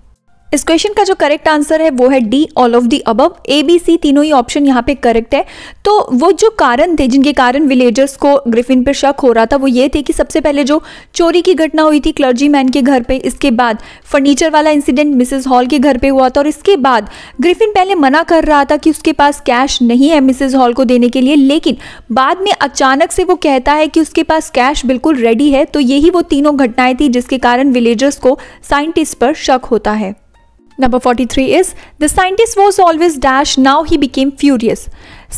इस क्वेश्चन का जो करेक्ट आंसर है वो है D all of the above A B C तीनों ही ऑप्शन यहाँ पे करेक्ट है तो वो जो कारण थे जिनके कारण विलेजर्स को ग्रिफिन पर शक हो रहा था वो ये थे कि सबसे पहले जो चोरी की घटना हुई थी क्लर्जी मैन के घर पे इसके बाद फर्नीचर वाला इंसिडेंट मिसेज हॉल के घर पे हुआ था और इसके बाद ग्रिफिन पहले मना कर रहा था कि उसके पास कैश नहीं है मिसेज हॉल को देने के लिए लेकिन बाद में अचानक से वो कहता है कि उसके पास कैश बिल्कुल रेडी है तो यही वो तीनों घटनाएं थी जिसके कारण विलेजर्स को साइंटिस्ट पर शक होता है Number 43 is the scientist was always dash now he became furious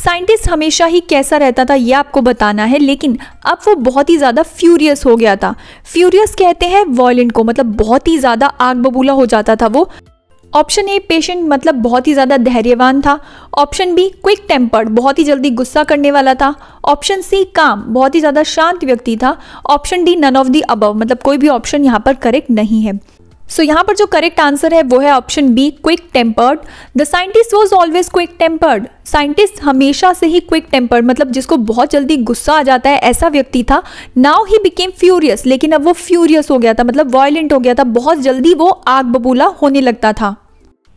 scientist हमेशा ही कैसा रहता था यह आपको बताना है लेकिन अब वो बहुत ही ज़्यादा फ्यूरियस हो गया था फ्यूरियस कहते हैं वॉयलेंट को मतलब बहुत ही ज़्यादा आग बबूला हो जाता था वो ऑप्शन ए पेशेंट मतलब बहुत ही ज़्यादा धैर्यवान था ऑप्शन बी क्विक टेम्पर्ड बहुत ही जल्दी गुस्सा करने वाला था ऑप्शन सी काम बहुत ही ज़्यादा शांत व्यक्ति था option D none of the above मतलब कोई भी ऑप्शन यहाँ पर करेक्ट नहीं है सो यहाँ पर जो करेक्ट आंसर है वो है option B quick tempered the scientist was always quick tempered scientist हमेशा से ही क्विक टेम्पर्ड मतलब जिसको बहुत जल्दी गुस्सा आ जाता है ऐसा व्यक्ति था नाउ ही बिकेम फ्यूरियस लेकिन अब वो फ्यूरियस हो गया था मतलब वॉयलेंट हो गया था बहुत जल्दी वो आग बबूला होने लगता था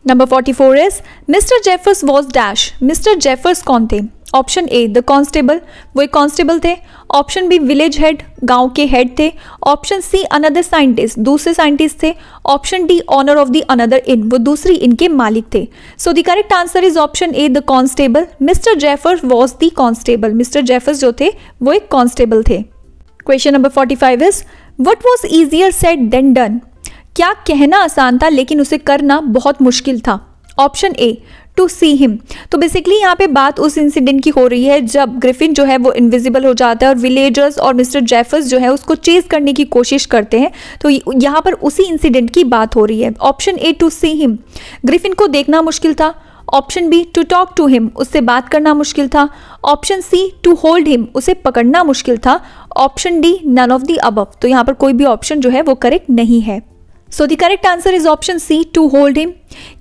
number 44 is Mr Jeffers was dash Mr Jeffers कौन थे ऑप्शन ए द कॉन्स्टेबल वो एक कॉन्स्टेबल थे ऑप्शन बी विलेज हेड गांव के हेड थे ऑप्शन सी अनदर साइंटिस्ट दूसरे साइंटिस्ट थे option D owner of the another inn वो दूसरी इनके मालिक थे so the correct answer is option A the constable Mr Jeffers was the constable Mr Jeffers जो थे वो एक कॉन्स्टेबल थे question number 45 is what was easier said than done क्या कहना आसान था लेकिन उसे करना बहुत मुश्किल था option A to see him तो बेसिकली यहाँ पे बात उस इंसिडेंट की हो रही है जब ग्रिफिन जो है वो इनविजिबल हो जाता है और विलेजर्स और मिस्टर जेफर्स जो है उसको चेज करने की कोशिश करते हैं तो यहाँ पर उसी इंसिडेंट की बात हो रही है option A to see him Griffin को देखना मुश्किल था option B to talk to him उससे बात करना मुश्किल था option C to hold him उसे पकड़ना मुश्किल था option D none of the above तो यहाँ पर कोई भी ऑप्शन जो है वो करेक्ट नहीं है so the correct answer is option C to hold him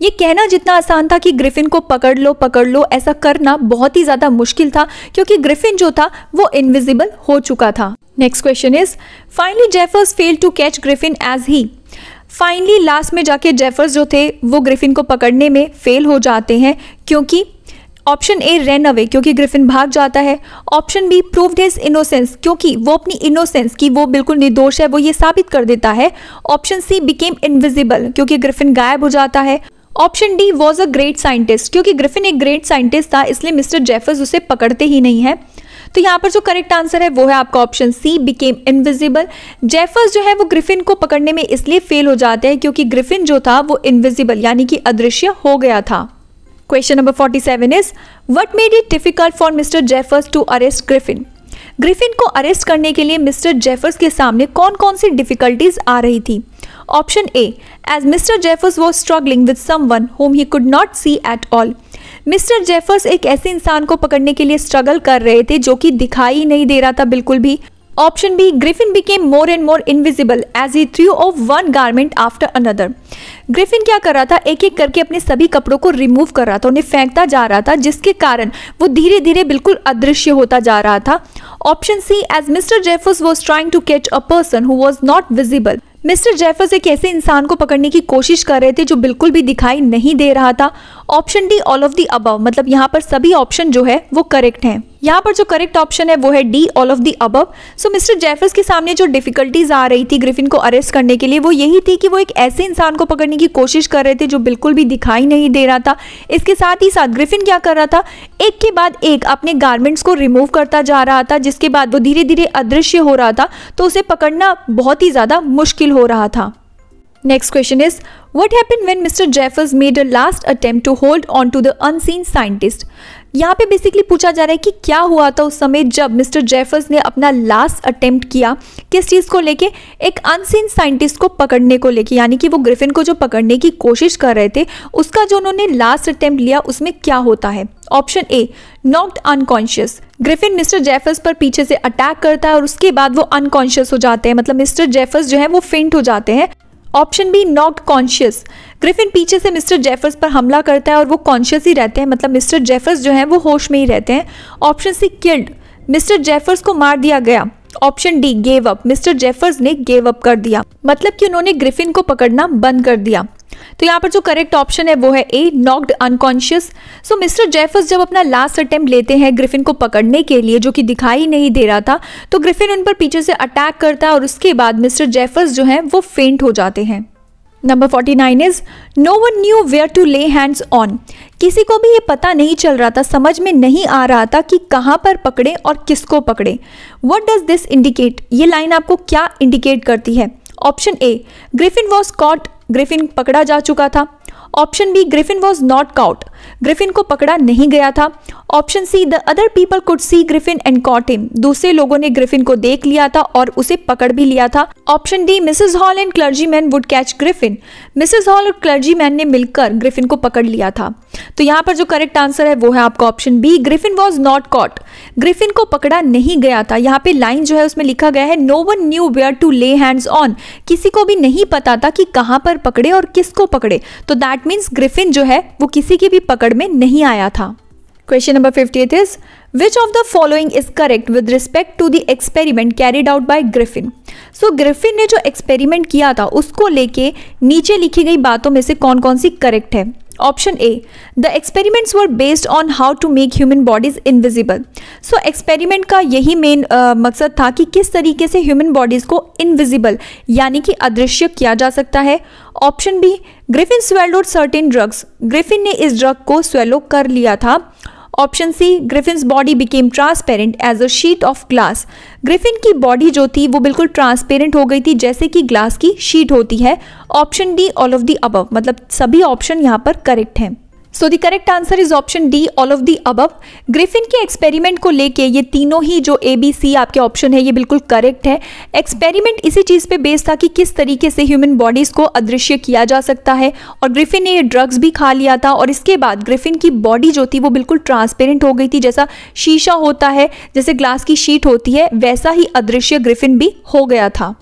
ये कहना जितना आसान था कि ग्रिफिन को पकड़ लो पकड़ लो ऐसा करना बहुत ही ज़्यादा मुश्किल था क्योंकि ग्रिफिन जो था वो इनविजिबल हो चुका था next question is finally Jeffers fail to catch Griffin as he finally last में जाके जेफर्स जो थे वो ग्रिफिन को पकड़ने में फेल हो जाते हैं क्योंकि ऑप्शन ए रेन अवे क्योंकि ग्रिफिन भाग जाता है option B proved his innocence क्योंकि वो अपनी इनोसेंस की वो बिल्कुल निर्दोष है वो ये साबित कर देता है ऑप्शन सी बिकेम इनविजिबल क्योंकि ग्रिफिन गायब हो जाता है option D was a great scientist क्योंकि ग्रिफिन एक ग्रेट साइंटिस्ट था इसलिए मिस्टर जेफर्स उसे पकड़ते ही नहीं है तो यहाँ पर जो करेक्ट आंसर है वो है आपका option C became invisible Jeffers जो है वो ग्रिफिन को पकड़ने में इसलिए फेल हो जाते हैं क्योंकि ग्रिफिन जो था वो इनविजिबल यानी कि अदृश्य हो गया था Question number 47 is What made it difficult for Mr. Jeffers to arrest Griffin? Griffin को अरेस्ट करने के लिए मिस्टर जेफर्स के सामने कौन कौन सी डिफिकल्टीज आ रही थी option A as Mr Jeffers was struggling with someone whom he could not see at all Mr Jeffers एक ऐसे इंसान को पकड़ने के लिए स्ट्रगल कर रहे थे जो कि दिखाई नहीं दे रहा था बिल्कुल भी option B Griffin became more and more invisible as he threw off one garment after another. Griffin क्या कर रहा था एक एक करके अपने सभी कपड़ों को रिमूव कर रहा था उन्हें फेंकता जा रहा था जिसके कारण वो धीरे धीरे बिल्कुल अदृश्य होता जा रहा था option C as Mr Jeffers was trying to catch a person who was not visible Mr Jeffers एक ऐसे इंसान को पकड़ने की कोशिश कर रहे थे जो बिल्कुल भी दिखाई नहीं दे रहा था option D all of the above मतलब यहाँ पर सभी ऑप्शन जो है वो करेक्ट हैं यहाँ पर जो करेक्ट ऑप्शन है वो है D all of the above so Mr Jeffers के सामने जो डिफिकल्टीज आ रही थी ग्रिफिन को अरेस्ट करने के लिए वो यही थी कि वो एक ऐसे इंसान को पकड़ने की कोशिश कर रहे थे जो बिल्कुल भी दिखाई नहीं दे रहा था इसके साथ ही साथ ग्रिफिन क्या कर रहा था एक के बाद एक अपने गारमेंट्स को रिमूव करता जा रहा था जिसके बाद वो धीरे धीरे अदृश्य हो रहा था तो उसे पकड़ना बहुत ही ज़्यादा मुश्किल हो रहा था next question is what happen when Mr Jeffers made a last attempt to hold on to the unseen scientist यहाँ पे बेसिकली पूछा जा रहा है कि क्या हुआ था उस समय जब मिस्टर जेफर्स ने अपना लास्ट अटेम्प्ट किया किस चीज़ को लेके एक अनसीन साइंटिस्ट को पकड़ने को लेके यानी कि वो ग्रिफिन को जो पकड़ने की कोशिश कर रहे थे उसका जो उन्होंने लास्ट अटेम्प्ट लिया उसमें क्या होता है option A knocked unconscious Griffin Mr Jeffers पर पीछे से अटैक करता है और उसके बाद वो अनकॉन्शियस हो जाते हैं मतलब मिस्टर जेफर्स जो है वो फेंट हो जाते हैं option B not conscious Griffin पीछे से मिस्टर जेफर्स पर हमला करता है और वो कॉन्शियस ही रहते हैं मतलब मिस्टर जेफर्स जो हैं वो होश में ही रहते हैं option C killed Mr Jeffers को मार दिया गया option D gave up Mr Jeffers ने गेव अप कर दिया मतलब कि उन्होंने ग्रिफिन को पकड़ना बंद कर दिया तो यहाँ पर जो करेक्ट ऑप्शन है वो है A knocked unconscious so Mr Jeffers जब अपना लास्ट अटेम्प्ट लेते हैं ग्रिफिन को पकड़ने के लिए जो कि दिखाई नहीं दे रहा था तो ग्रिफिन उन पर पीछे से अटैक करता है और उसके बाद मिस्टर जेफर्स जो हैं वो फेंट हो जाते हैं number forty nine is no one knew where to lay hands on किसी को भी ये पता नहीं चल रहा था समझ में नहीं आ रहा था कि कहाँ पर पकड़े और किसको पकड़े वट डज दिस इंडिकेट ये लाइन आपको क्या इंडिकेट करती है option A Griffin was caught Griffin पकड़ा जा चुका था option B Griffin was not caught Griffin को पकड़ा नहीं गया था option C the other people could see Griffin and caught him दूसरे लोगों ने ग्रिफिन को देख लिया था और उसे पकड़ भी लिया था option D Mrs Hall and man would catch Griffin Mrs Hall और क्लर्जी मैन ने मिलकर ग्रिफिन को पकड़ लिया था तो यहाँ पर जो करेक्ट आंसर है वो है आपका option B Griffin was not caught Griffin को पकड़ा नहीं गया था यहाँ पे लाइन जो है उसमें लिखा गया है no one knew where to lay hands on किसी को भी नहीं पता था कि कहाँ पर पकड़े और किसको पकड़े तो दैट मीन्स ग्रिफिन जो है वो किसी की भी पकड़ में नहीं आया था question number fiftieth is which of the following is correct with respect to the experiment carried out by Griffin so Griffin ने जो एक्सपेरिमेंट किया था उसको लेके नीचे लिखी गई बातों में से कौन कौन सी करेक्ट है option A the experiments were based on how to make human bodies invisible so experiment का यही मेन uh, मकसद था कि किस तरीके से ह्यूमन बॉडीज़ को इनविजिबल यानी कि अदृश्य किया जा सकता है option B Griffin swallowed certain drugs Griffin ने इस ड्रग को स्वेलो कर लिया था option C Griffin body became transparent as a sheet of glass Griffin की बॉडी जो थी वो बिल्कुल ट्रांसपेरेंट हो गई थी जैसे कि ग्लास की शीट होती है option D all of the above मतलब सभी ऑप्शन यहाँ पर करेक्ट हैं so the correct answer is option D all of the above Griffin के एक्सपेरिमेंट को लेके ये तीनों ही जो ए बी सी आपके ऑप्शन है ये बिल्कुल करेक्ट है एक्सपेरिमेंट इसी चीज़ पे बेस्ड था कि किस तरीके से ह्यूमन बॉडीज़ को अदृश्य किया जा सकता है और ग्रिफिन ने ये ड्रग्स भी खा लिया था और इसके बाद ग्रिफिन की बॉडी जो थी वो बिल्कुल ट्रांसपेरेंट हो गई थी जैसा शीशा होता है जैसे ग्लास की शीट होती है वैसा ही अदृश्य ग्रिफिन भी हो गया था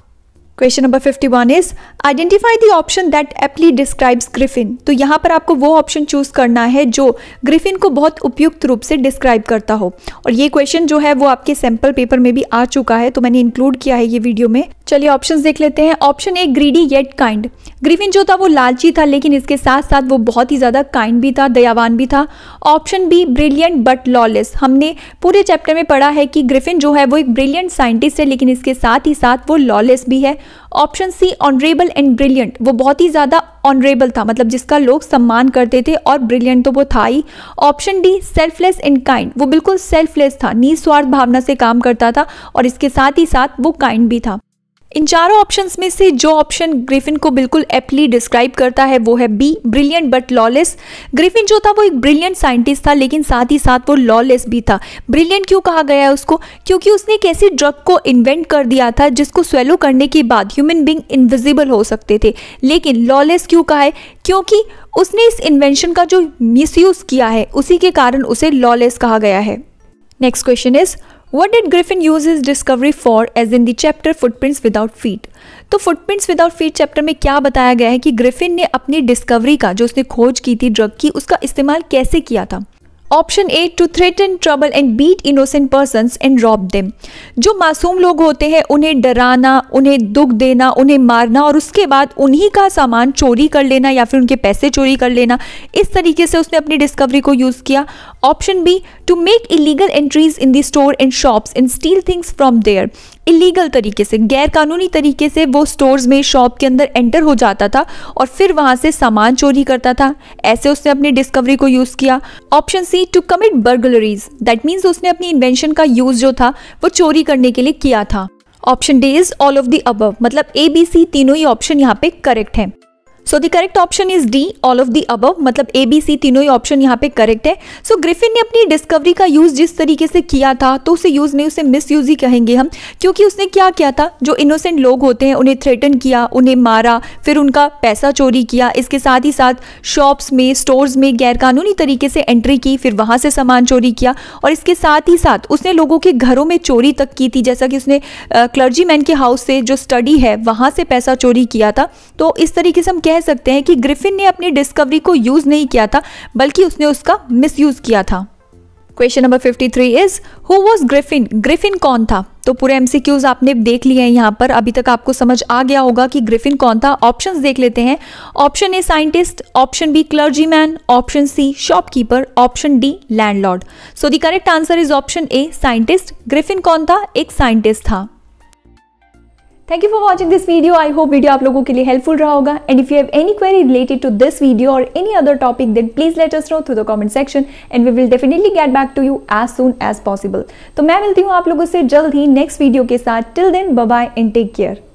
question number 51 is identify the option that aptly describes Griffin तो यहाँ पर आपको वो ऑप्शन चूज करना है जो ग्रिफिन को बहुत उपयुक्त रूप से डिस्क्राइब करता हो और ये क्वेश्चन जो है वो आपके सैम्पल पेपर में भी आ चुका है तो मैंने इंक्लूड किया है ये वीडियो में चलिए ऑप्शन देख लेते हैं option A greedy yet kind Griffin जो था वो लालची था लेकिन इसके साथ साथ वो बहुत ही ज़्यादा काइंड भी था दयावान भी था option B brilliant but lawless हमने पूरे चैप्टर में पढ़ा है कि ग्रिफिन जो है वो एक ब्रिलियंट साइंटिस्ट है लेकिन इसके साथ ही साथ वो लॉलेस भी है option C honourable and brilliant वो बहुत ही ज़्यादा ऑनरेबल था मतलब जिसका लोग सम्मान करते थे और ब्रिलियंट तो वो था ही option D selfless and kind वो बिल्कुल सेल्फलेस था निस्वार्थ भावना से काम करता था और इसके साथ ही साथ वो काइंड भी था इन चारों ऑप्शन में से जो ऑप्शन ग्रिफिन को बिल्कुल एपली डिस्क्राइब करता है वो है B brilliant but lawless Griffin जो था वो एक ब्रिलियंट साइंटिस्ट था लेकिन साथ ही साथ वो लॉलेस भी था ब्रिलियंट क्यों कहा गया है उसको क्योंकि उसने एक ऐसी ड्रग को इन्वेंट कर दिया था जिसको स्वेलो करने के बाद ह्यूमन बींग इन्विजिबल हो सकते थे लेकिन लॉलेस क्यों कहा है क्योंकि उसने इस इन्वेंशन का जो मिसयूज़ किया है उसी के कारण उसे लॉलेस कहा गया है next question is What did Griffin use his discovery for as in the chapter Footprints Without Feet? तो फुटप्रिंट्स विदाउट फीट चैप्टर में क्या बताया गया है कि ग्रिफिन ने अपनी डिस्कवरी का जो उसने खोज की थी ड्रग की उसका इस्तेमाल कैसे किया था option A to threaten trouble and beat innocent person and rob them जो मासूम लोग होते हैं उन्हें डराना उन्हें दुख देना उन्हें मारना और उसके बाद उन्हीं का सामान चोरी कर लेना या फिर उनके पैसे चोरी कर लेना इस तरीके से उसने अपनी डिस्कवरी को यूज़ किया option B to make illegal entries in the store and shops and steal things from there illegal तरीके से गैर कानूनी तरीके से वो स्टोर्स में शॉप के अंदर एंटर हो जाता था और फिर वहाँ से सामान चोरी करता था ऐसे उसने अपनी डिस्कवरी को यूज़ किया option C to commit burglaries that means उसने अपनी इन्वेंशन का यूज़ जो था वो चोरी करने के लिए किया था option D is all of the above मतलब ए बी सी तीनों ही ऑप्शन यहाँ पे करेक्ट हैं so the correct option is D all of the above मतलब ए बी सी तीनों ही ऑप्शन यहाँ पे करेक्ट है सो so, ग्रिफिन ने अपनी डिस्कवरी का यूज जिस तरीके से किया था तो उसे यूज नहीं उसे मिस यूज ही कहेंगे हम क्योंकि उसने क्या किया था जो इनोसेंट लोग होते हैं उन्हें थ्रेटन किया उन्हें मारा फिर उनका पैसा चोरी किया इसके साथ ही साथ शॉप्स में स्टोर्स में गैरकानूनी तरीके से एंट्री की फिर वहाँ से सामान चोरी किया और इसके साथ ही साथ उसने लोगों के घरों में चोरी तक की थी जैसा कि उसने क्लर्जी के हाउस से जो स्टडी है वहाँ से पैसा चोरी किया था तो इस तरीके से हम कह सकते हैं कि ग्रिफिन ने अपनी डिस्कवरी को यूज़ नहीं किया था बल्कि उसने उसका मिसयूज़ किया था question number 53 is who was Griffin Griffin कौन था तो पूरे एमसीक्यूज आपने देख लिए हैं यहाँ पर अभी तक आपको समझ आ गया होगा कि ग्रिफिन कौन था ऑप्शंस देख लेते हैं option A scientist option B clergyman option C shopkeeper option D landlord so the correct answer is option A scientist Griffin कौन था एक साइंटिस्ट था thank you for watching this video I hope video आप लोगों के लिए helpful रहा होगा and if you have any query related to this video और any other topic then please let us know through the comment section and we will definitely get back to you as soon as possible तो मैं मिलती हूँ आप लोगों से जल्द ही next video के साथ till then bye and take care